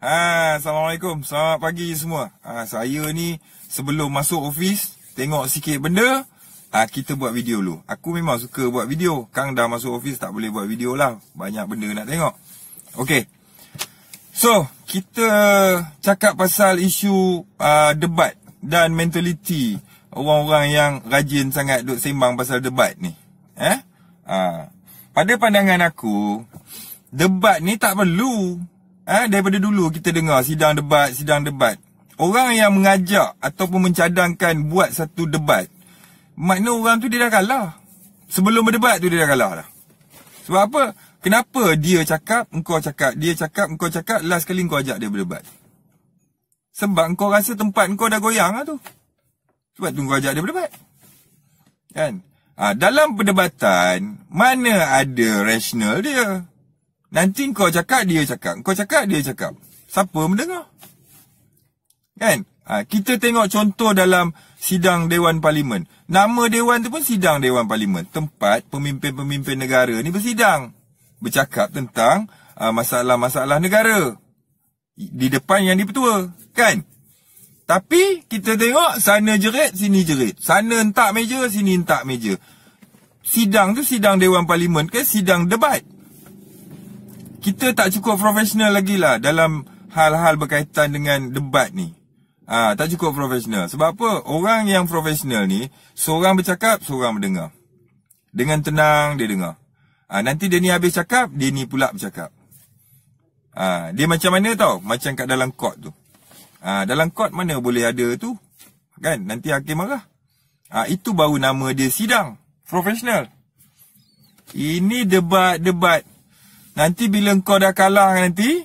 Ha, Assalamualaikum. Selamat pagi semua. Ha, saya ni sebelum masuk ofis, tengok sikit benda. Ha, kita buat video dulu. Aku memang suka buat video. Kang dah masuk ofis, tak boleh buat video lah. Banyak benda nak tengok. Okay. So, kita cakap pasal isu uh, debat dan mentaliti orang-orang yang rajin sangat duk sembang pasal debat ni. Eh? Ha. Pada pandangan aku, debat ni tak perlu Eh, daripada dulu kita dengar sidang debat, sidang debat. Orang yang mengajak ataupun mencadangkan buat satu debat. Makna orang tu dia dah kalah. Sebelum berdebat tu dia dah kalah lah. Sebab apa? Kenapa dia cakap, engkau cakap, dia cakap, engkau cakap, last kali engkau ajak dia berdebat. Sebab engkau rasa tempat engkau dah goyang lah tu. Sebab tu engkau ajak dia berdebat. Kan? Ha, dalam perdebatan, mana ada rasional dia? Nanti kau cakap, dia cakap. Kau cakap, dia cakap. Siapa mendengar? Kan? Ha, kita tengok contoh dalam sidang Dewan Parlimen. Nama Dewan tu pun sidang Dewan Parlimen. Tempat pemimpin-pemimpin negara ni bersidang. Bercakap tentang ha, masalah-masalah ha, negara. Di depan yang dipertua. Kan? Tapi kita tengok sana jerit, sini jerit. Sana entak meja, sini entak meja. Sidang tu sidang Dewan Parlimen ke sidang debat? kita tak cukup profesional lagi lah dalam hal-hal berkaitan dengan debat ni. Ha, tak cukup profesional. Sebab apa? Orang yang profesional ni, seorang bercakap, seorang mendengar. Dengan tenang, dia dengar. Ha, nanti dia ni habis cakap, dia ni pula bercakap. Ha, dia macam mana tau? Macam kat dalam kot tu. Ha, dalam kot mana boleh ada tu? Kan? Nanti hakim marah. Ha, itu baru nama dia sidang. Profesional. Ini debat-debat Nanti bila kau dah kalah nanti,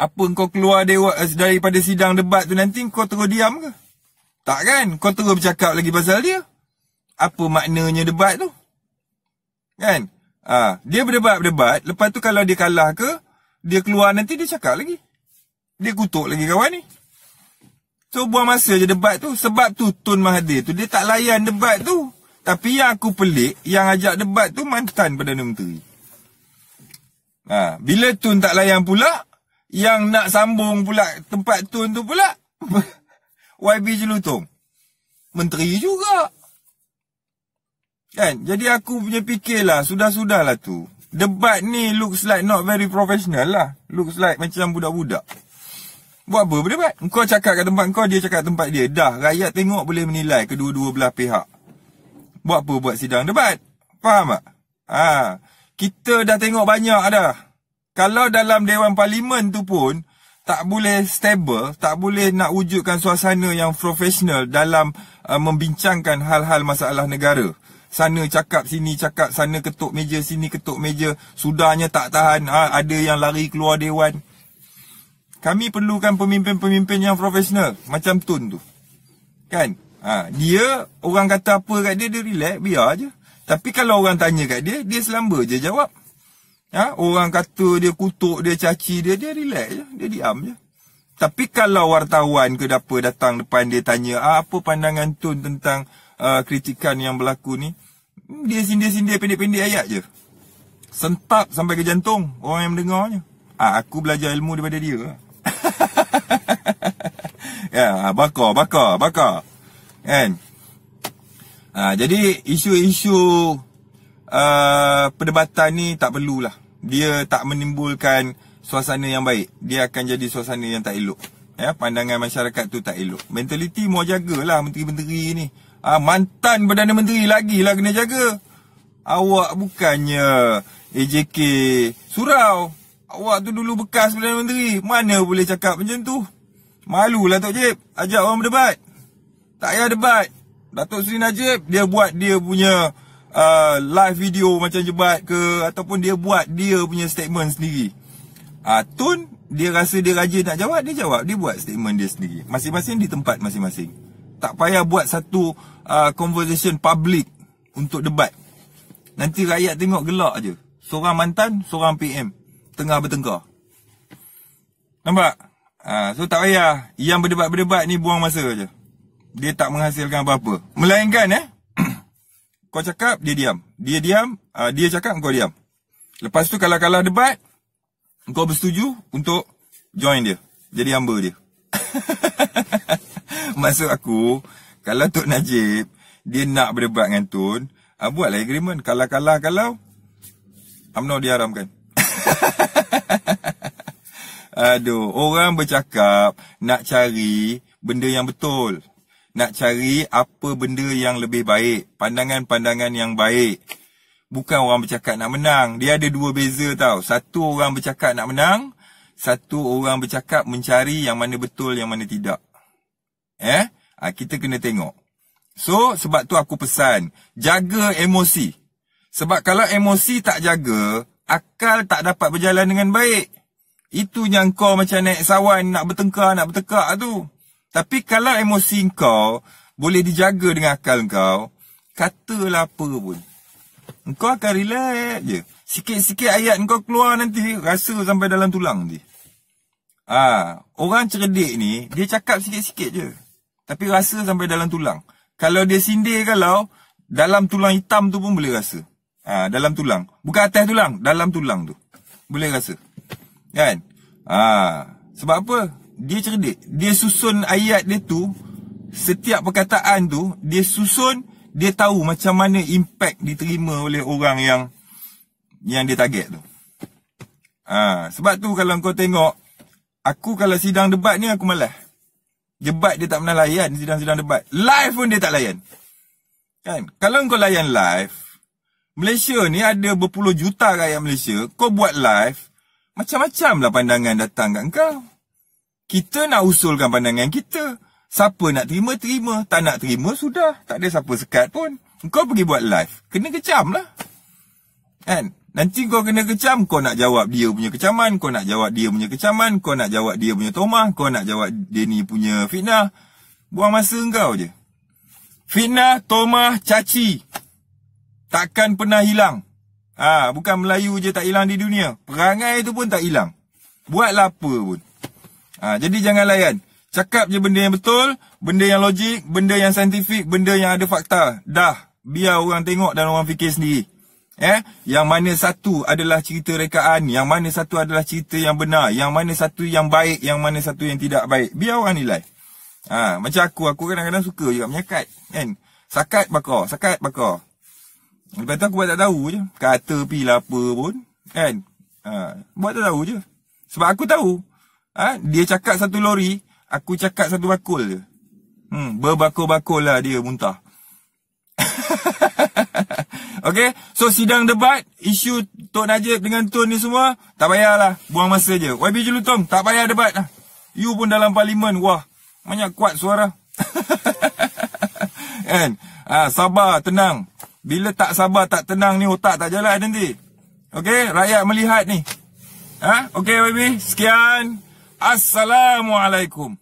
apa kau keluar dewa, eh, daripada sidang debat tu nanti kau terus diam ke? Tak kan? Kau terus bercakap lagi pasal dia. Apa maknanya debat tu? Kan? Ha, dia berdebat-berdebat, lepas tu kalau dia kalah ke, dia keluar nanti dia cakap lagi. Dia kutuk lagi kawan ni. So buang masa je debat tu. Sebab tu Tun Mahathir tu dia tak layan debat tu. Tapi yang aku pelik, yang ajak debat tu mantan Perdana Menteri. Ha, bila tun tak layan pula, yang nak sambung pula tempat tun tu pula, YB Jelutong. Menteri juga. Kan? Jadi aku punya fikirlah, sudah-sudahlah tu. Debat ni looks like not very professional lah. Looks like macam budak-budak. Buat apa berdebat? Kau cakap kat tempat kau, dia cakap tempat dia. Dah, rakyat tengok boleh menilai kedua-dua belah pihak. Buat apa buat sidang debat? Faham tak? Haa kita dah tengok banyak ada. Kalau dalam Dewan Parlimen tu pun tak boleh stable, tak boleh nak wujudkan suasana yang profesional dalam uh, membincangkan hal-hal masalah negara. Sana cakap, sini cakap, sana ketuk meja, sini ketuk meja. Sudahnya tak tahan, ha, ada yang lari keluar Dewan. Kami perlukan pemimpin-pemimpin yang profesional. Macam Tun tu. Kan? Ha, dia, orang kata apa kat dia, dia relax, biar je. Tapi kalau orang tanya kat dia, dia selamba je jawab. Ha? Orang kata dia kutuk, dia caci dia, dia relax je. Dia diam je. Tapi kalau wartawan ke apa datang depan dia tanya, ah, apa pandangan Tun tentang uh, kritikan yang berlaku ni? Hmm, dia sindir-sindir pendek-pendek ayat je. Sentap sampai ke jantung orang yang mendengarnya. Ah, aku belajar ilmu daripada dia. ya, bakar, bakar, bakar. Kan? Ha, jadi isu-isu uh, perdebatan ni tak perlulah. Dia tak menimbulkan suasana yang baik. Dia akan jadi suasana yang tak elok. Ya, pandangan masyarakat tu tak elok. Mentaliti mau jagalah menteri-menteri ni. Ha, mantan Perdana Menteri lagi lah kena jaga. Awak bukannya AJK surau. Awak tu dulu bekas Perdana Menteri. Mana boleh cakap macam tu? Malulah Tok Cip. Ajak orang berdebat. Tak payah debat. Datuk Seri Najib dia buat dia punya uh, live video macam jebat ke ataupun dia buat dia punya statement sendiri. Uh, dia rasa dia rajin nak jawab, dia jawab, dia buat statement dia sendiri. Masing-masing di tempat masing-masing. Tak payah buat satu uh, conversation public untuk debat. Nanti rakyat tengok gelak aje. Seorang mantan, seorang PM tengah bertengkar. Nampak? Uh, so tak payah yang berdebat-berdebat ni buang masa aje dia tak menghasilkan apa-apa. Melainkan eh, kau cakap, dia diam. Dia diam, uh, dia cakap, kau diam. Lepas tu kalau kalah debat, kau bersetuju untuk join dia. Jadi hamba dia. Masuk aku, kalau Tok Najib, dia nak berdebat dengan Tun, uh, buatlah agreement. Kalau kalah, kalau, Amno diharamkan. Aduh, orang bercakap nak cari benda yang betul nak cari apa benda yang lebih baik, pandangan-pandangan yang baik. Bukan orang bercakap nak menang. Dia ada dua beza tau. Satu orang bercakap nak menang, satu orang bercakap mencari yang mana betul, yang mana tidak. Eh, ha, kita kena tengok. So, sebab tu aku pesan, jaga emosi. Sebab kalau emosi tak jaga, akal tak dapat berjalan dengan baik. Itu yang kau macam naik sawan nak bertengkar, nak bertekak tu. Tapi kalau emosi kau boleh dijaga dengan akal kau, katalah apa pun. Kau akan relax je. Sikit-sikit ayat kau keluar nanti, rasa sampai dalam tulang nanti. Ah, orang cerdik ni, dia cakap sikit-sikit je. Tapi rasa sampai dalam tulang. Kalau dia sindir kalau, dalam tulang hitam tu pun boleh rasa. Ah, dalam tulang. Bukan atas tulang, dalam tulang tu. Boleh rasa. Kan? Ah, sebab apa? dia cerdik. Dia susun ayat dia tu, setiap perkataan tu, dia susun, dia tahu macam mana impact diterima oleh orang yang yang dia target tu. Ha, sebab tu kalau kau tengok, aku kalau sidang debat ni aku malas. Debat dia tak pernah layan sidang-sidang debat. Live pun dia tak layan. Kan? Kalau kau layan live, Malaysia ni ada berpuluh juta rakyat Malaysia, kau buat live, macam-macam lah pandangan datang kat engkau kita nak usulkan pandangan kita. Siapa nak terima, terima. Tak nak terima, sudah. Tak ada siapa sekat pun. Kau pergi buat live. Kena kecam lah. Kan? Nanti kau kena kecam, kau nak jawab dia punya kecaman, kau nak jawab dia punya kecaman, kau nak jawab dia punya tomah, kau nak jawab dia ni punya fitnah. Buang masa engkau je. Fitnah, tomah, caci. Takkan pernah hilang. Ah, ha, bukan Melayu je tak hilang di dunia. Perangai tu pun tak hilang. Buatlah apa pun. Ha, jadi jangan layan. Cakap je benda yang betul, benda yang logik, benda yang saintifik, benda yang ada fakta. Dah. Biar orang tengok dan orang fikir sendiri. Eh, yang mana satu adalah cerita rekaan, yang mana satu adalah cerita yang benar, yang mana satu yang baik, yang mana satu yang tidak baik. Biar orang nilai. Ha, macam aku, aku kadang-kadang suka juga menyakat. Kan? Sakat bakar, sakat bakar. Lepas tu aku buat tak tahu je. Kata pilih apa pun. Kan? Ha, buat tak tahu je. Sebab aku tahu. Ha? Dia cakap satu lori, aku cakap satu bakul je. Hmm, berbakul-bakul lah dia muntah. okay, so sidang debat, isu Tok Najib dengan Tun ni semua, tak payahlah, buang masa je. YB Julutong, tak payah debat lah. You pun dalam parlimen, wah, banyak kuat suara. kan? ha, sabar, tenang. Bila tak sabar, tak tenang ni, otak tak jalan nanti. Okay, rakyat melihat ni. Ha? Okay, YB, sekian. السلام عليكم